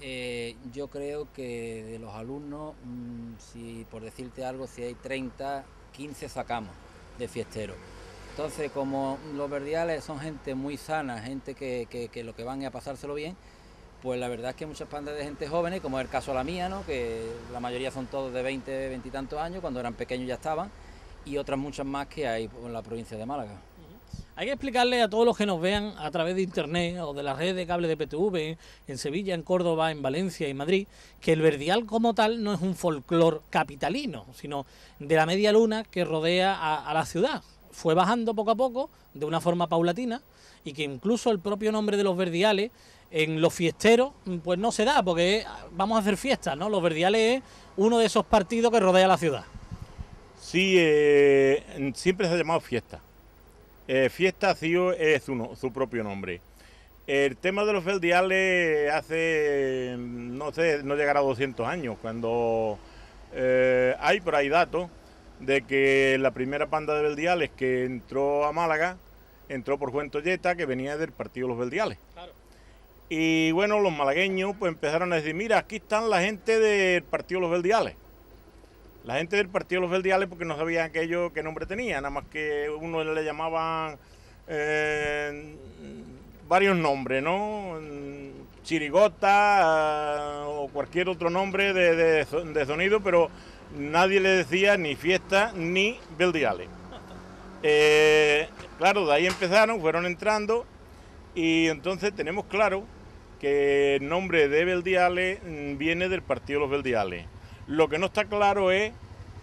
eh, yo creo que de los alumnos, mm, si por decirte algo, si hay 30, 15 sacamos de fiestero... Entonces, como los verdiales son gente muy sana, gente que, lo que van es a pasárselo bien, pues la verdad es que muchas pandas de gente jóvenes, como es el caso de la mía, ¿no? que la mayoría son todos de 20, 20 y tantos años, cuando eran pequeños ya estaban, y otras muchas más que hay en la provincia de Málaga. Hay que explicarle a todos los que nos vean a través de internet o de las redes de cable de PTV en Sevilla, en Córdoba, en Valencia y Madrid, que el verdial como tal no es un folclor capitalino, sino de la media luna que rodea a, la ciudad. Fue bajando poco a poco, de una forma paulatina, y que incluso el propio nombre de los verdiales en los fiesteros, pues no se da, porque vamos a hacer fiestas, ¿no? Los verdiales es uno de esos partidos que rodea la ciudad. Sí, eh, siempre se ha llamado fiesta. Eh, Fiesta CIO es su propio nombre. El tema de los Beldiales hace, no sé, no llegará a 200 años, cuando eh, hay por ahí datos de que la primera panda de beldiales que entró a Málaga entró por Juan Toyeta, que venía del partido Los Beldiales. Y bueno, los malagueños pues empezaron a decir, mira, aquí están la gente del partido Los Beldiales. La gente del partido los Veldiales... porque no sabían aquello qué nombre tenía, nada más que uno le llamaban eh, varios nombres, ¿no? Chirigota eh, o cualquier otro nombre de, sonido, pero nadie le decía ni fiesta ni Veldiales... Eh, claro, de ahí empezaron, fueron entrando y entonces tenemos claro que el nombre de Veldiales... Mm, viene del partido los Veldiales... Lo que no está claro es,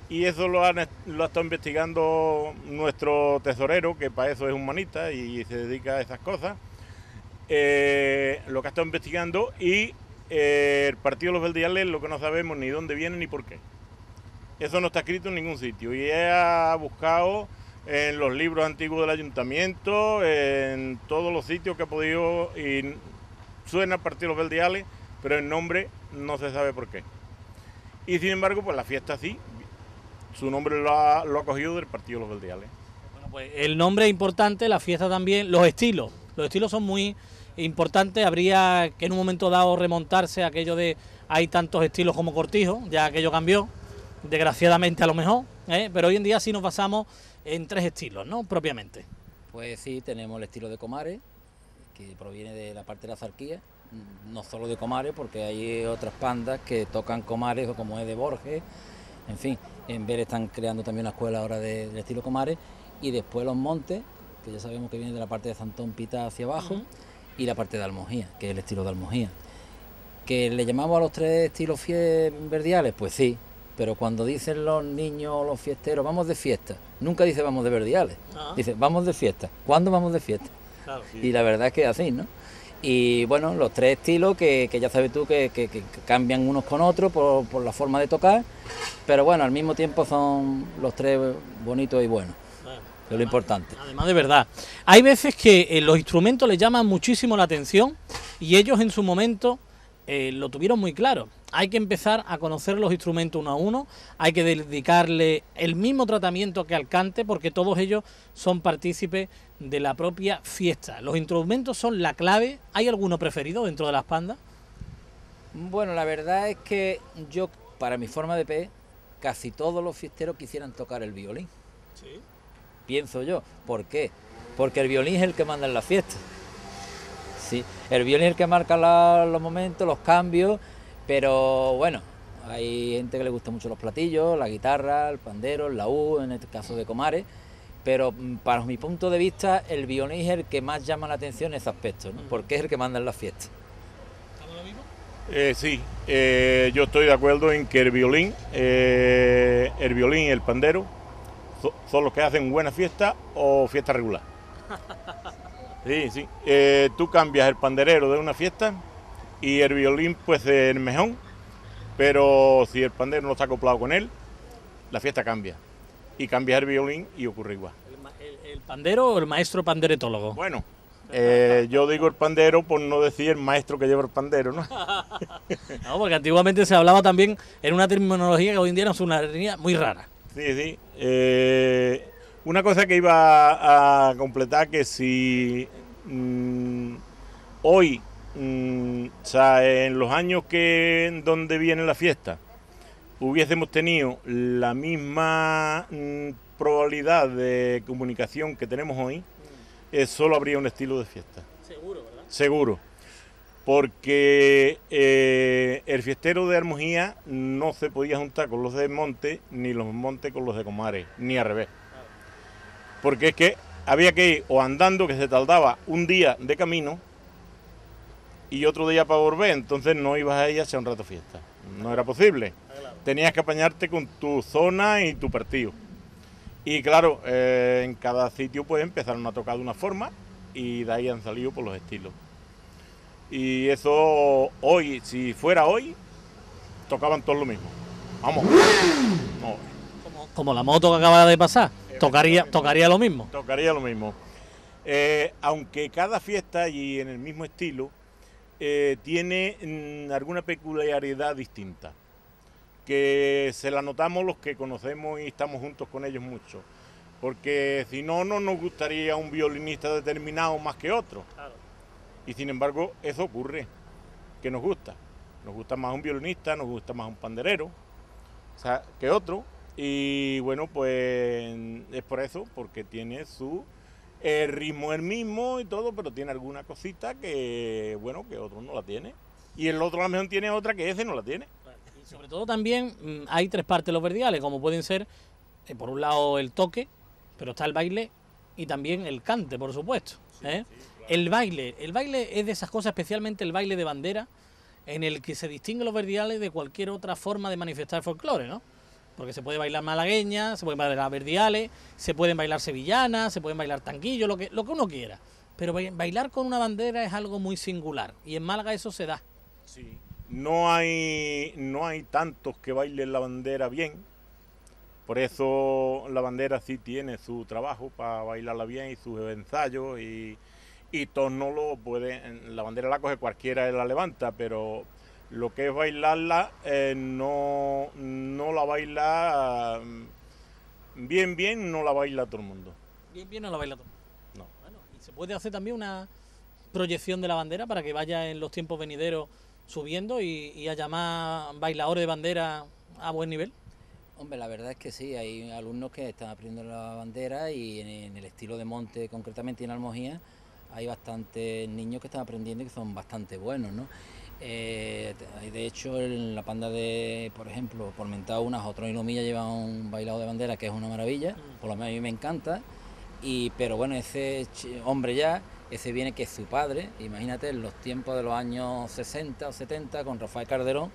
y eso lo ha, estado investigando nuestro tesorero, que para eso es humanista y se dedica a esas cosas, eh, lo que ha estado investigando y eh, el Partido de los Verdiales lo que no sabemos ni dónde viene ni por qué. Eso no está escrito en ningún sitio. Y ha buscado en los libros antiguos del ayuntamiento, en todos los sitios que ha podido, y suena Partido de los Verdiales, pero el nombre no se sabe por qué. Y sin embargo, pues la fiesta sí, su nombre lo ha, cogido del Partido los Verdiales. Bueno, pues el nombre es importante, la fiesta también, los estilos. Los estilos son muy importantes. Habría que en un momento dado remontarse a aquello de hay tantos estilos como cortijo, ya aquello cambió, desgraciadamente a lo mejor, ¿eh? pero hoy en día sí nos basamos en tres estilos, ¿no? Propiamente. Pues sí, tenemos el estilo de Comares, que proviene de la parte de la zarquía no solo de Comares, porque hay otras bandas que tocan Comares, o como es de Borges, en fin, en Ver están creando también una escuela ahora de, del estilo Comares, y después Los Montes, que ya sabemos que viene de la parte de Santón Pita hacia abajo, y la parte de Almojía, que es el estilo de Almojía. ¿Que le llamamos a los tres estilos verdiales? Pues sí, pero cuando dicen los niños los fiesteros, vamos de fiesta, nunca dice vamos de verdiales, ah. dice vamos de fiesta, ¿cuándo vamos de fiesta? Y la verdad es que es así, ¿no? Y bueno, los tres estilos que, ya sabes tú que, cambian unos con otros por, la forma de tocar, pero bueno, al mismo tiempo son los tres bonitos y buenos es lo importante. Además de verdad, hay veces que eh, los instrumentos les llaman muchísimo la atención y ellos en su momento eh, lo tuvieron muy claro hay que empezar a conocer los instrumentos uno a uno, hay que dedicarle el mismo tratamiento que al cante, porque todos ellos son partícipes de la propia fiesta. Los instrumentos son la clave. ¿Hay alguno preferido dentro de las pandas? Bueno, la verdad es que yo, para mi forma de pe, casi todos los fiesteros quisieran tocar el violín. Sí. Pienso yo. ¿Por qué? Porque el violín es el que manda en la fiesta. Sí. El violín es el que marca los momentos, los cambios pero bueno, hay gente que le gusta mucho los platillos, la guitarra, el pandero, la U, en el este caso de Comares, pero mm, para mi punto de vista el violín es el que más llama la atención en ese aspecto, ¿no? porque es el que manda en las fiestas. ¿Estamos lo mismo? Eh, sí, eh, yo estoy de acuerdo en que el violín, eh, el violín y el pandero son los que hacen buena fiesta o fiesta regular. Sí, sí. tú cambias el panderero de una fiesta y el violín pues el mejor... pero si el pandero no está acoplado con él, la fiesta cambia. Y cambia el violín y ocurre igual. ¿El, pandero o el maestro panderetólogo? Bueno, eh, yo digo el pandero por no decir el maestro que lleva el pandero, ¿no? no, porque antiguamente se hablaba también en una terminología que hoy en día no es una línea muy rara. Sí, sí. Eh, una cosa que iba a completar que si mm, hoy Mm, en los años que donde viene la fiesta hubiésemos tenido la misma mm, probabilidad de comunicación que tenemos hoy, mm. eh, solo habría un estilo de fiesta. Seguro, ¿verdad? Seguro. Porque eh, el fiestero de Armujía no se podía juntar con los de Monte, ni los Monte con los de Comares, ni al revés. Porque es que había que ir o andando, que se tardaba un día de camino, y otro día para volver, entonces no ibas a ella hacia un rato fiesta. No era posible. Tenías que apañarte con tu zona y tu partido. Y claro, eh, en cada sitio pues empezaron a tocar de una forma y de ahí han salido por pues, los estilos. Y eso hoy, si fuera hoy, tocaban todos lo mismo. Vamos. Como, la moto que acaba de pasar, tocaría, tocaría lo mismo. Tocaría lo mismo. Eh, aunque cada fiesta y en el mismo estilo, eh, tiene mm, alguna peculiaridad distinta, que se la notamos los que conocemos y estamos juntos con ellos mucho, porque si no, no nos gustaría un violinista determinado más que otro. Y sin embargo, eso ocurre, que nos gusta. Nos gusta más un violinista, nos gusta más un panderero que otro. Y bueno, pues es por eso, porque tiene su el ritmo es el mismo y todo, pero tiene alguna cosita que, bueno, que otro no la tiene. Y el otro a lo mejor tiene otra que ese no la tiene. Y sobre todo también mm, hay tres partes de los verdiales, como pueden ser, eh, por un lado, el toque, pero está el baile y también el cante, por supuesto. ¿eh? El baile, el baile es de esas cosas, especialmente el baile de bandera, en el que se distinguen los verdiales de cualquier otra forma de manifestar folclore, ¿no? porque se puede bailar malagueña, se puede bailar verdiales, se pueden bailar sevillanas, se pueden bailar tanquillos, lo que, lo que uno quiera. Pero bailar con una bandera es algo muy singular y en Málaga eso se da. Sí, no hay, no hay tantos que bailen la bandera bien, por eso la bandera sí tiene su trabajo para bailarla bien y sus ensayos y, y todos no lo pueden, la bandera la coge cualquiera y la levanta, pero lo que es bailarla, eh, no, la baila mm, bien, bien, no la baila todo el mundo. Bien, bien, no la baila todo el mundo. No. Bueno, y se puede hacer también una proyección de la bandera para que vaya en los tiempos venideros subiendo y, y haya más bailadores de bandera a buen nivel. Hombre, la verdad es que sí, hay alumnos que están aprendiendo la bandera y en, el estilo de monte, concretamente en Almojía, hay bastantes niños que están aprendiendo y que son bastante buenos, ¿no? Eh, de hecho, en la panda de, por ejemplo, por mentado Unas otro y Lomilla llevan un bailado de bandera que es una maravilla, mm. por lo menos a mí me encanta. Y, pero bueno, ese hombre ya, ese viene que es su padre, imagínate, en los tiempos de los años 60 o 70, con Rafael Calderón,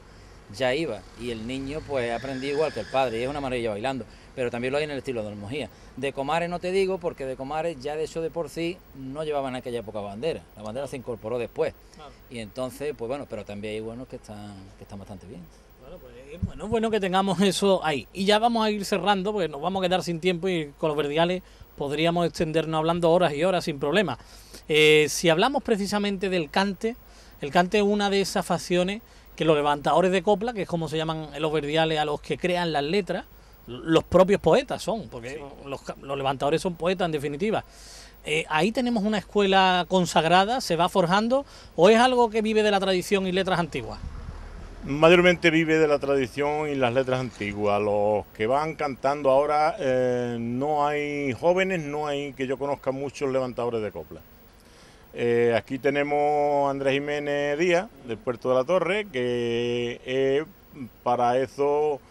ya iba. Y el niño pues aprendió igual que el padre, y es una maravilla bailando. Pero también lo hay en el estilo de Almojía. De Comares no te digo, porque de Comares ya de hecho de por sí no llevaban en aquella época bandera. La bandera se incorporó después. Y entonces, pues bueno, pero también hay buenos que están, que están bastante bien. Bueno, pues, eh, bueno, bueno que tengamos eso ahí. Y ya vamos a ir cerrando, porque nos vamos a quedar sin tiempo y con los verdiales podríamos extendernos hablando horas y horas sin problema. Eh, si hablamos precisamente del cante, el cante es una de esas facciones que los levantadores de copla, que es como se llaman los verdiales a los que crean las letras, los propios poetas son, porque los, levantadores son poetas en definitiva. Eh, ahí tenemos una escuela consagrada, se va forjando, o es algo que vive de la tradición y letras antiguas. Mayormente vive de la tradición y las letras antiguas. Los que van cantando ahora eh, no hay jóvenes, no hay que yo conozca muchos levantadores de copla. Eh, aquí tenemos a Andrés Jiménez Díaz, del Puerto de la Torre, que eh, para eso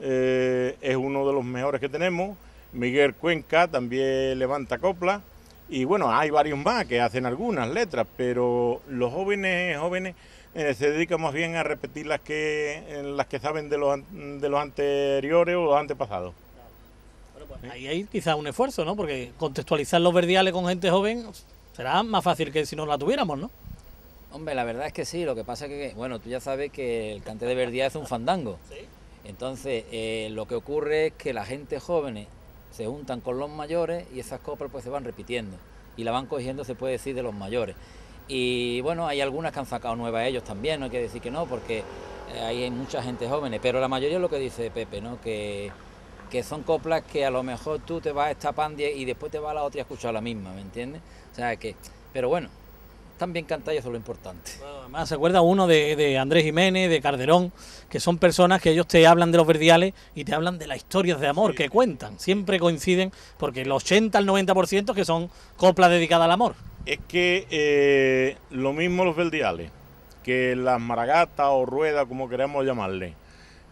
eh, es uno de los mejores que tenemos. Miguel Cuenca también levanta copla. Y bueno, hay varios más que hacen algunas letras, pero los jóvenes, jóvenes se dedican más bien a repetir las que, las que saben de los, de los anteriores o los antepasados. Bueno, pues, ahí hay quizás un esfuerzo, ¿no? Porque contextualizar los verdiales con gente joven Será más fácil que si no la tuviéramos, ¿no? Hombre, la verdad es que sí, lo que pasa es que, bueno, tú ya sabes que el cante de Verdía es un fandango. Entonces, eh, lo que ocurre es que la gente joven se juntan con los mayores y esas copas pues se van repitiendo y la van cogiendo, se puede decir, de los mayores. Y bueno, hay algunas que han sacado nuevas ellos también, no hay que decir que no, porque eh, ahí hay mucha gente joven, pero la mayoría es lo que dice Pepe, ¿no? Que que son coplas que a lo mejor tú te vas a esta pandia y después te vas a la otra y escuchado la misma, ¿me entiendes? O sea que, pero bueno, también bien cantadas, eso es lo importante. además se acuerda uno de, Andrés Jiménez, de Calderón, que son personas que ellos te hablan de los verdiales y te hablan de las historias de amor que cuentan, siempre coinciden, porque el 80 al 90% que son coplas dedicadas al amor. Es que eh, lo mismo los verdiales, que las maragatas o ruedas, como queramos llamarle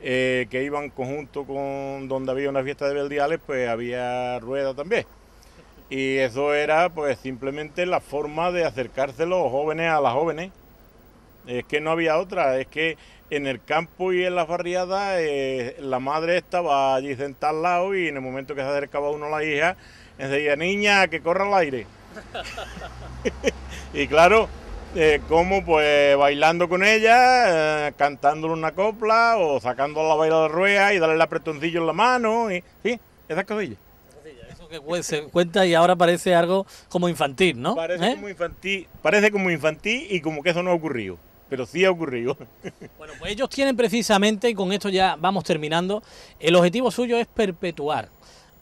eh, que iban conjunto con donde había una fiesta de Beldiales, pues había rueda también. Y eso era pues simplemente la forma de acercarse los jóvenes a las jóvenes. Es que no había otra, es que en el campo y en las barriadas eh, la madre estaba allí sentada al lado y en el momento que se acercaba uno a la hija, decía, niña, que corra al aire. y claro, eh, como pues bailando con ella, eh, cantándole una copla o sacando la baila de rueda y darle el apretoncillo en la mano, y, sí, esas cosillas. Eso que se cuenta y ahora parece algo como infantil, ¿no? Parece ¿Eh? como infantil, parece como infantil y como que eso no ha ocurrido pero sí ha ocurrido. Bueno, pues ellos tienen precisamente, y con esto ya vamos terminando, el objetivo suyo es perpetuar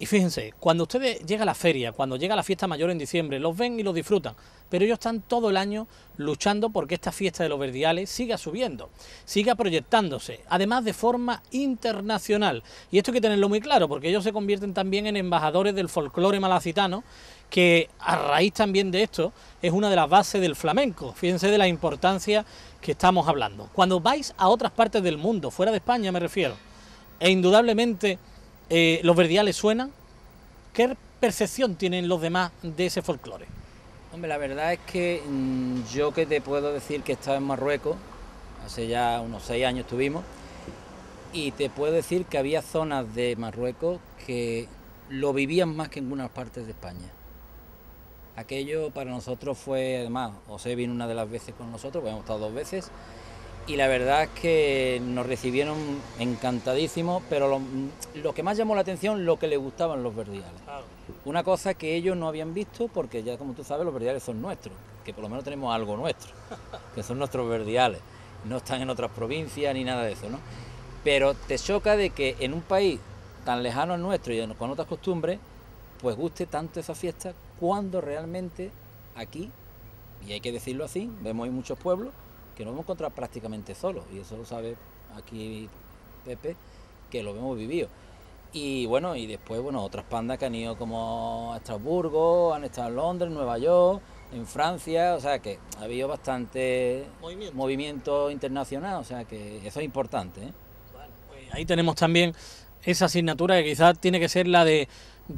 y fíjense, cuando ustedes llega a la feria, cuando llega la fiesta mayor en diciembre, los ven y los disfrutan, pero ellos están todo el año luchando porque esta fiesta de los verdiales siga subiendo, siga proyectándose, además de forma internacional. Y esto hay que tenerlo muy claro, porque ellos se convierten también en embajadores del folclore malacitano, que a raíz también de esto es una de las bases del flamenco. Fíjense de la importancia que estamos hablando. Cuando vais a otras partes del mundo, fuera de España me refiero, e indudablemente eh, los verdiales suenan. ¿Qué percepción tienen los demás de ese folclore? Hombre, la verdad es que mm, yo que te puedo decir que estaba en Marruecos, hace ya unos seis años estuvimos, y te puedo decir que había zonas de Marruecos que lo vivían más que en algunas partes de España. Aquello para nosotros fue, además, José vino una de las veces con nosotros, pues hemos estado dos veces, y la verdad es que nos recibieron encantadísimos, pero lo, que más llamó la atención, lo que les gustaban los verdiales. Una cosa que ellos no habían visto, porque ya como tú sabes, los verdiales son nuestros, que por lo menos tenemos algo nuestro, que son nuestros verdiales, no están en otras provincias ni nada de eso, ¿no? Pero te choca de que en un país tan lejano al nuestro y con otras costumbres, pues guste tanto esa fiesta cuando realmente aquí, y hay que decirlo así, vemos en muchos pueblos, que lo hemos encontrado prácticamente solo y eso lo sabe aquí Pepe, que lo hemos vivido. Y bueno, y después, bueno, otras pandas que han ido como a Estrasburgo, han estado en Londres, Nueva York, en Francia, o sea que ha habido bastante movimiento, internacional, o sea que eso es importante. ¿eh? Pues ahí tenemos también esa asignatura que quizás tiene que ser la de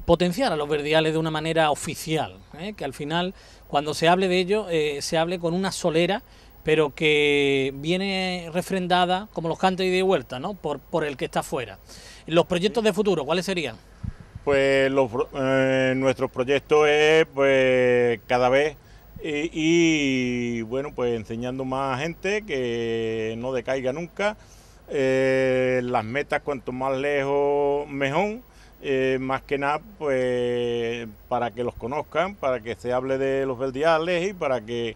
potenciar a los verdiales de una manera oficial, ¿eh? que al final, cuando se hable de ello, eh, se hable con una solera pero que viene refrendada como los cantos y de vuelta, ¿no? Por, el que está afuera... ¿Los proyectos de futuro cuáles serían? Pues los, eh, nuestros proyectos es pues cada vez y, bueno pues enseñando más gente que no decaiga nunca. Eh, las metas cuanto más lejos mejor. Eh, más que nada pues para que los conozcan, para que se hable de los verdiales y para que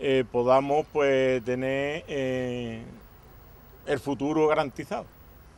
eh, podamos pues tener eh, el futuro garantizado.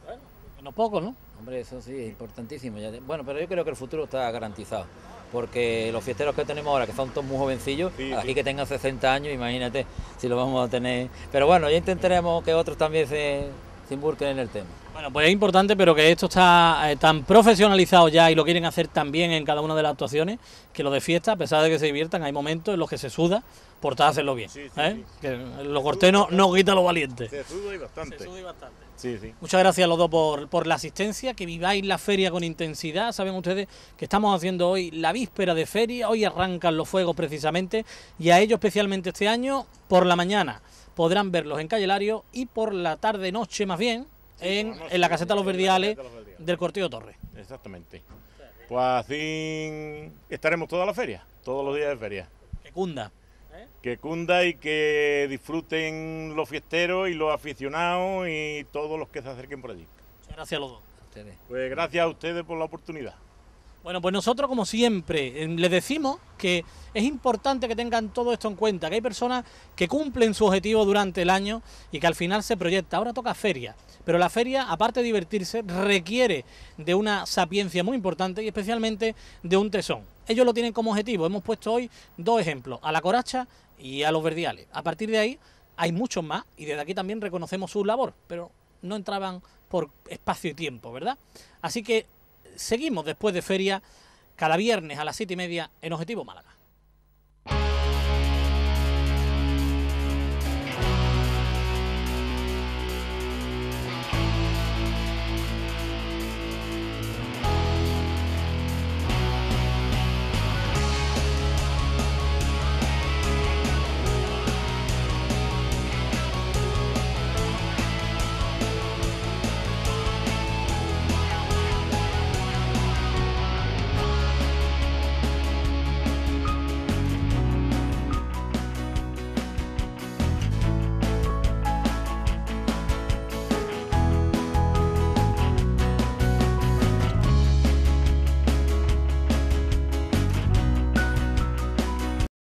Bueno, no poco, ¿no? Hombre, eso sí, es importantísimo. Bueno, pero yo creo que el futuro está garantizado. Porque los fiesteros que tenemos ahora, que son todos muy jovencillos, aquí que tengan 60 años, imagínate si lo vamos a tener. Pero bueno, ya intentaremos que otros también se, sin en el tema. Bueno, pues es importante, pero que esto está eh, tan profesionalizado ya y lo quieren hacer tan bien en cada una de las actuaciones, que lo de fiesta, a pesar de que se diviertan, hay momentos en los que se suda por hacerlo bien. ¿eh? Que los cortenos no quita lo valiente. Se suda y bastante. Se suda y bastante. Sí, sí. Muchas gracias a los dos por, por, la asistencia, que viváis la feria con intensidad. Saben ustedes que estamos haciendo hoy la víspera de feria, hoy arrancan los fuegos precisamente, y a ellos especialmente este año por la mañana podrán verlos en Calle Lario y por la tarde-noche más bien en, en, la caseta Los Verdiales del Cortillo Torre Exactamente. Pues así estaremos toda la feria, todos los días de feria. Que cunda. ¿eh? Que cunda y que disfruten los fiesteros y los aficionados y todos los que se acerquen por allí. Muchas gracias a los dos. Pues gracias a ustedes por la oportunidad. Bueno, pues nosotros como siempre les decimos que es importante que tengan todo esto en cuenta, que hay personas que cumplen su objetivo durante el año y que al final se proyecta. Ahora toca feria, pero la feria, aparte de divertirse, requiere de una sapiencia muy importante y especialmente de un tesón. Ellos lo tienen como objetivo. Hemos puesto hoy dos ejemplos, a la coracha y a los verdiales. A partir de ahí hay muchos más y desde aquí también reconocemos su labor, pero no entraban por espacio y tiempo, ¿verdad? Así que seguimos después de feria cada viernes a las siete y media en Objetivo Málaga.